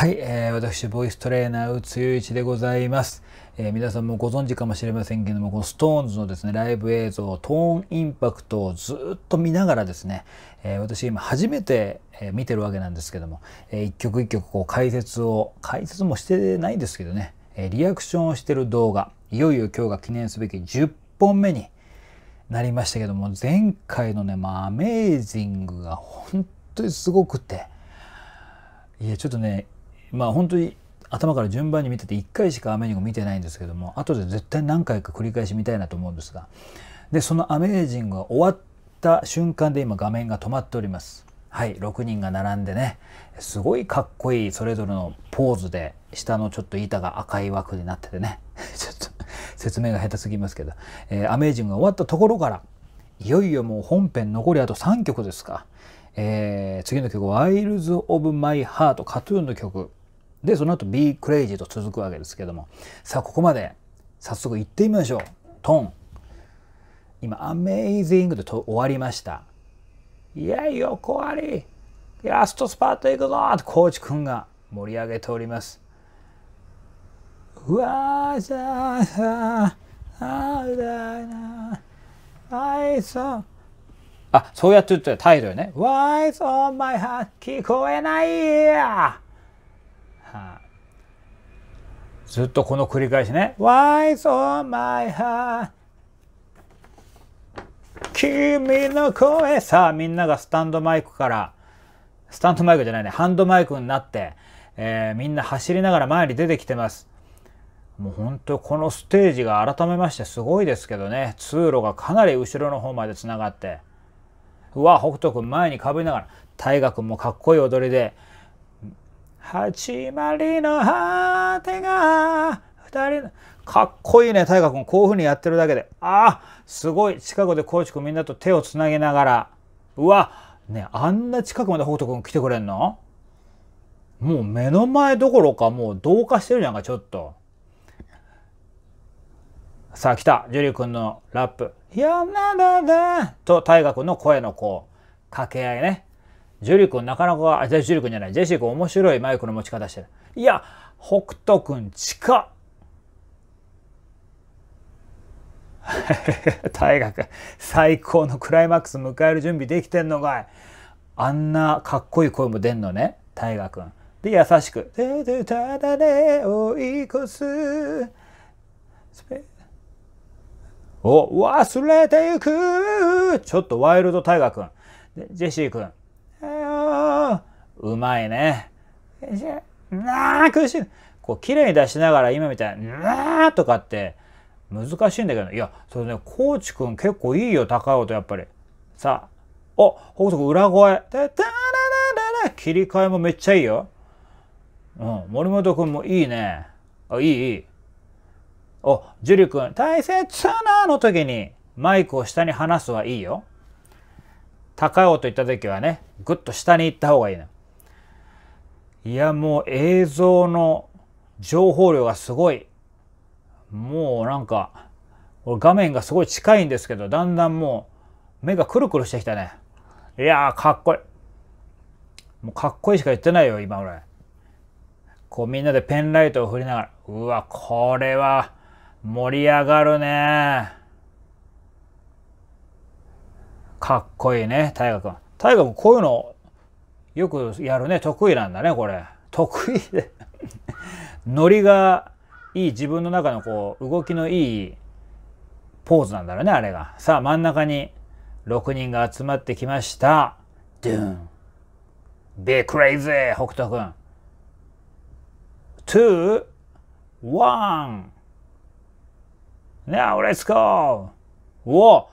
はい、えー、私、ボイストレーナー、宇津一でございます、えー、皆さんもご存知かもしれませんけども、この SixTONES のですね、ライブ映像、トーンインパクトをずっと見ながらですね、えー、私今初めて、え見てるわけなんですけども、えー、一曲一曲こう解説を、解説もしてないですけどね、えリアクションをしてる動画、いよいよ今日が記念すべき10本目になりましたけども、前回のね、まあ、アメージングが本当にすごくて、いや、ちょっとね、まあ本当に頭から順番に見てて1回しかアメージング見てないんですけども後で絶対何回か繰り返し見たいなと思うんですがでそのアメージングが終わった瞬間で今画面が止まっておりますはい6人が並んでねすごいかっこいいそれぞれのポーズで下のちょっと板が赤い枠になっててね ちょっと説明が下手すぎますけど、えー、アメージングが終わったところからいよいよもう本編残りあと3曲ですか、えー、次の曲「ワイルズ・オブ・マイ・ハート」カトゥーンの曲でその後 Be Crazy と続くわけですけどもさあここまで早速いってみましょうトン今 Amazing でと終わりましたいやいよ横ありラストスパートいくぞとてコーチくんが盛り上げておりますうわーさあさああだなあいそうあそうやって言ったタイトルね Why is on my heart 聞こえないやずっとこの繰り返しね。Why so my heart? 君の声さあみんながスタンドマイクからスタンドマイクじゃないねハンドマイクになって、えー、みんな走りながら前に出てきてますもう本当このステージが改めましてすごいですけどね通路がかなり後ろの方までつながってうわ北斗君前にかぶりながら大河んもかっこいい踊りで始まりの果てが二人のかっこいいね大河君こういうふうにやってるだけでああすごい近くでコーチ君みんなと手をつなぎながらうわねあんな近くまで北斗君来てくれんのもう目の前どころかもう同化してるじゃんかちょっとさあ来たジュリー君のラップ「やなだだ」と大河君の声のこう掛け合いねジュリ君なかなか、あ、ジュリ君じゃない、ジェシー君面白いマイクの持ち方してる。いや、北斗君近っ 大学最高のクライマックス迎える準備できてんのかいあんなかっこいい声も出んのね大河君で優しく「ででただで追い越す」お忘れてゆくちょっとワイルド大河君ジェシー君うまいね。なあ、苦しい。こう、綺麗に出しながら今みたいに、なあとかって難しいんだけど、いや、それね、コーチくん結構いいよ、高い音、やっぱり。さあ、お、ほそく裏声。だ、だ、だ、だ、だ、切り替えもめっちゃいいよ。うん、森本くんもいいね。あ、いい、いい。お、樹里くん、大切なの時にマイクを下に離すはいいよ。高い音言った時はね、ぐっと下に行った方がいいの、ね。いやもう映像の情報量がすごいもうなんか画面がすごい近いんですけどだんだんもう目がくるくるしてきたねいやかっこいいもうかっこいいしか言ってないよ今俺こうみんなでペンライトを振りながらうわこれは盛り上がるねかっこいいね大河君大河君こういうのよくやるね得意なんだねこれ得意でノリがいい自分の中のこう動きのいいポーズなんだろうねあれがさあ真ん中に6人が集まってきましたドゥーンビークレイズー北斗くん2ン。Now let's go! お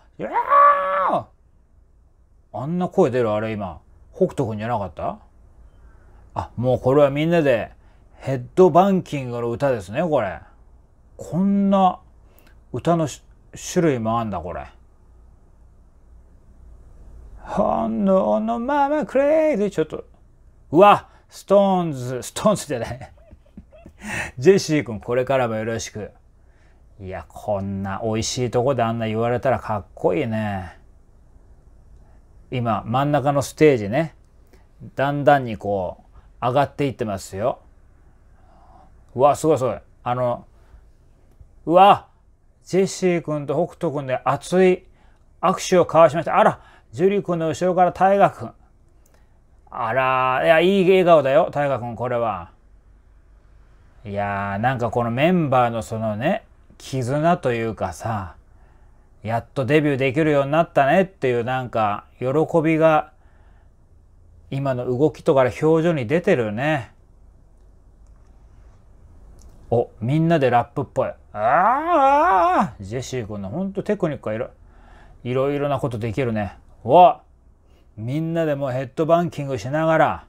あんな声出るあれ今。北斗くんじゃなかったあ、もうこれはみんなでヘッドバンキングの歌ですね、これ。こんな歌の種類もあんだ、これ。本能のままクレイジー。ちょっと。うわ、ストーンズ、ストーンズじゃない。ジェシー君、これからもよろしく。いや、こんな美味しいとこであんな言われたらかっこいいね。今真ん中のステージねだんだんにこう上がっていってますよ。うわすごいすごい。あのうわジェシー君と北斗君で熱い握手を交わしました。あらジュリー君の後ろから大河君。あらいやいい笑顔だよ大河君これは。いやーなんかこのメンバーのそのね絆というかさやっとデビューできるようになったねっていうなんか喜びが今の動きとか表情に出てるね。おみんなでラップっぽい。ああジェシー君のほんとテクニックがいろいろいろなことできるね。おみんなでもヘッドバンキングしながら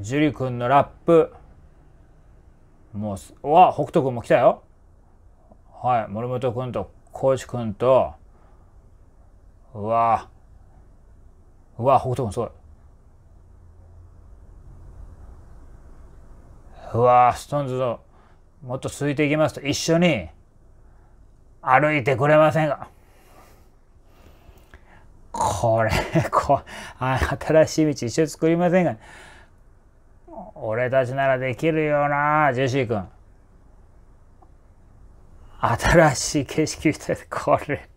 ジュリ君のラップもうわ北斗君も来たよ。はい森本君とコーチ君と、うわうわ北斗君すごい。うわストーンズと、もっと続いていきますと一緒に歩いてくれませんかこれ、こ新しい道一緒に作りませんか俺たちならできるよな、ジェシー君。新しい景色見てて、これ、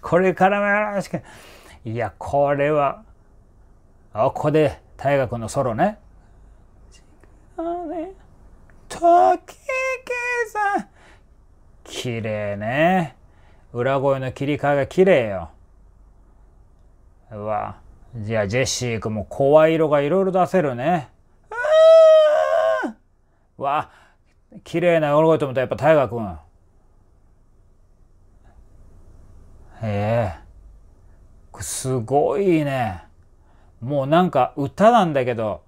これからも新しく、いや、これは、あ、ここで大河君のソロね。時計さん。綺麗ね。裏声の切り替えが綺麗よ。うわ。じゃあ、ジェシー君も声色がいろいろ出せるね。うわ、綺麗な裏声と思ったらやっぱ大河君。へえすごいねもうなんか歌なんだけど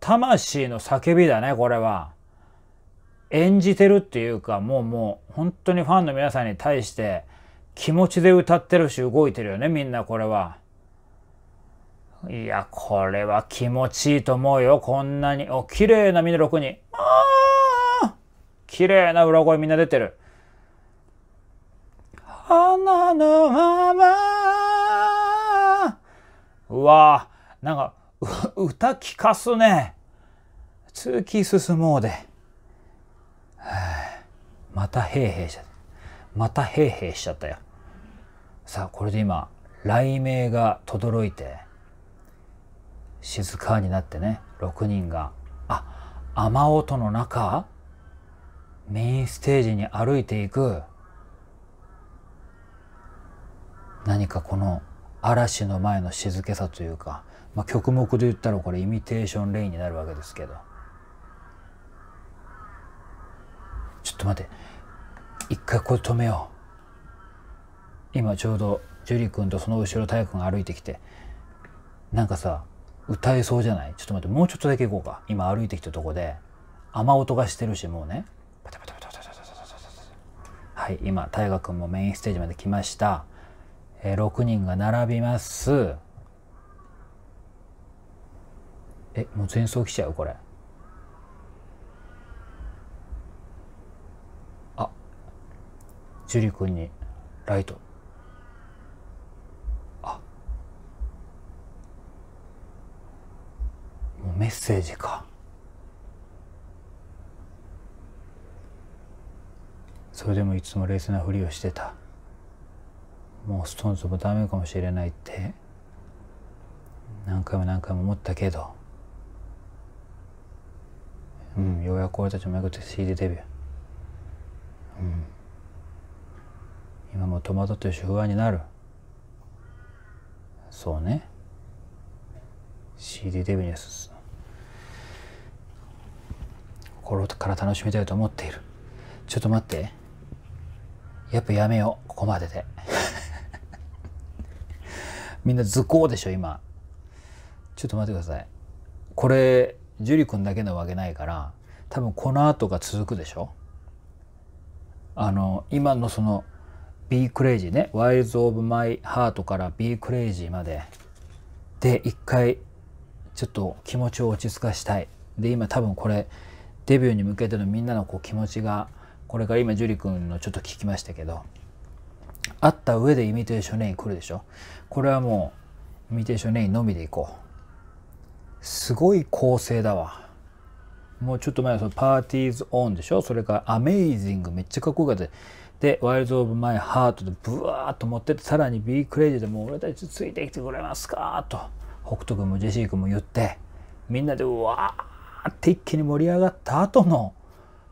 魂の叫びだねこれは演じてるっていうかもうもう本当にファンの皆さんに対して気持ちで歌ってるし動いてるよねみんなこれはいやこれは気持ちいいと思うよこんなにお綺麗なみんな6人あ綺麗な裏声みんな出てる花のまま。うわー、なんか、歌聞かすね。通き進もうで。またへいへいしちゃった。またへいへいしちゃったよ。さあ、これで今、雷鳴が轟いて、静かになってね、6人が、あ、雨音の中、メインステージに歩いていく。何かこの嵐の前の静けさというか、まあ、曲目で言ったらこれイミテーション・レインになるわけですけどちょっと待って一回これ止めよう今ちょうど樹里君とその後ろ太君が歩いてきてなんかさ歌えそうじゃないちょっと待ってもうちょっとだけ行こうか今歩いてきたとこで雨音がしてるしもうねはい今大河君もメインステージまで来ましたえー、6人が並びます。え、もう前奏来ちゃうこれ。あ、ジュリ君にライト。あ、もうメッセージか。それでもいつも冷静なふりをしてた。もうストーンズもダメかもしれないって何回も何回も思ったけどうんようやく俺たちもくって CD デビューうん今も戸惑ってるし不安になるそうね CD デビューにす心から楽しみたいと思っているちょっと待ってやっぱやめようここまでで。みんな図工でしょ今ちょっと待ってくださいこれ樹里君だけなわけないから多分この後が続くでしょあの今のその「b ー Crazy ね」ワ Wilds of My Heart」から「b ー Crazy」までで一回ちょっと気持ちを落ち着かしたいで今多分これデビューに向けてのみんなのこう気持ちがこれから今樹里君のちょっと聞きましたけどあった上でイミテーションレイン来るでしょこれはもうイミテーションレインのみでいこうすごい構成だわもうちょっと前はそのパーティーズオンでしょそれからアメイジングめっちゃかっこよかったでワイルドオブマイハートでブワーッと持ってってさらにビークレイジーでもう俺たちついてきてくれますかと北斗君もジェシー君も言ってみんなでうわーって一気に盛り上がった後の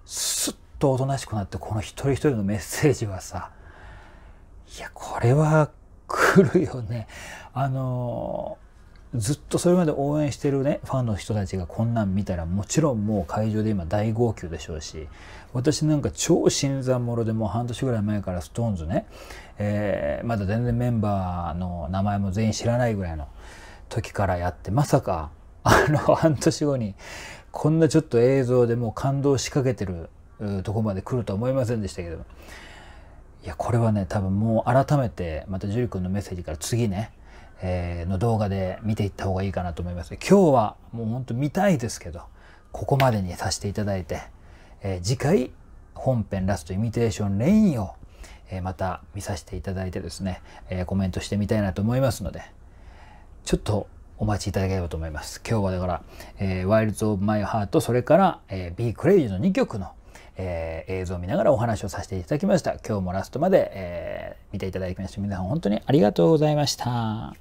スッとおとなしくなってこの一人一人のメッセージはさいやこれは来るよね。あのずっとそれまで応援してるねファンの人たちがこんなん見たらもちろんもう会場で今大号泣でしょうし私なんか超新参者でもう半年ぐらい前から SixTONES ね、えー、まだ全然メンバーの名前も全員知らないぐらいの時からやってまさかあの半年後にこんなちょっと映像でもう感動しかけてるとこまで来るとは思いませんでしたけど。いや、これはね、多分もう改めて、また樹君のメッセージから次ね、えー、の動画で見ていった方がいいかなと思います。今日はもうほんと見たいですけど、ここまでにさせていただいて、えー、次回、本編ラストイミテーションレインを、えー、また見させていただいてですね、えコメントしてみたいなと思いますので、ちょっとお待ちいただければと思います。今日はだから、えー、Wilds of My それから、えー、Be Crazy の2曲のえー、映像を見ながらお話をさせていただきました。今日もラストまで、えー、見ていただきまして、皆さん本当にありがとうございました。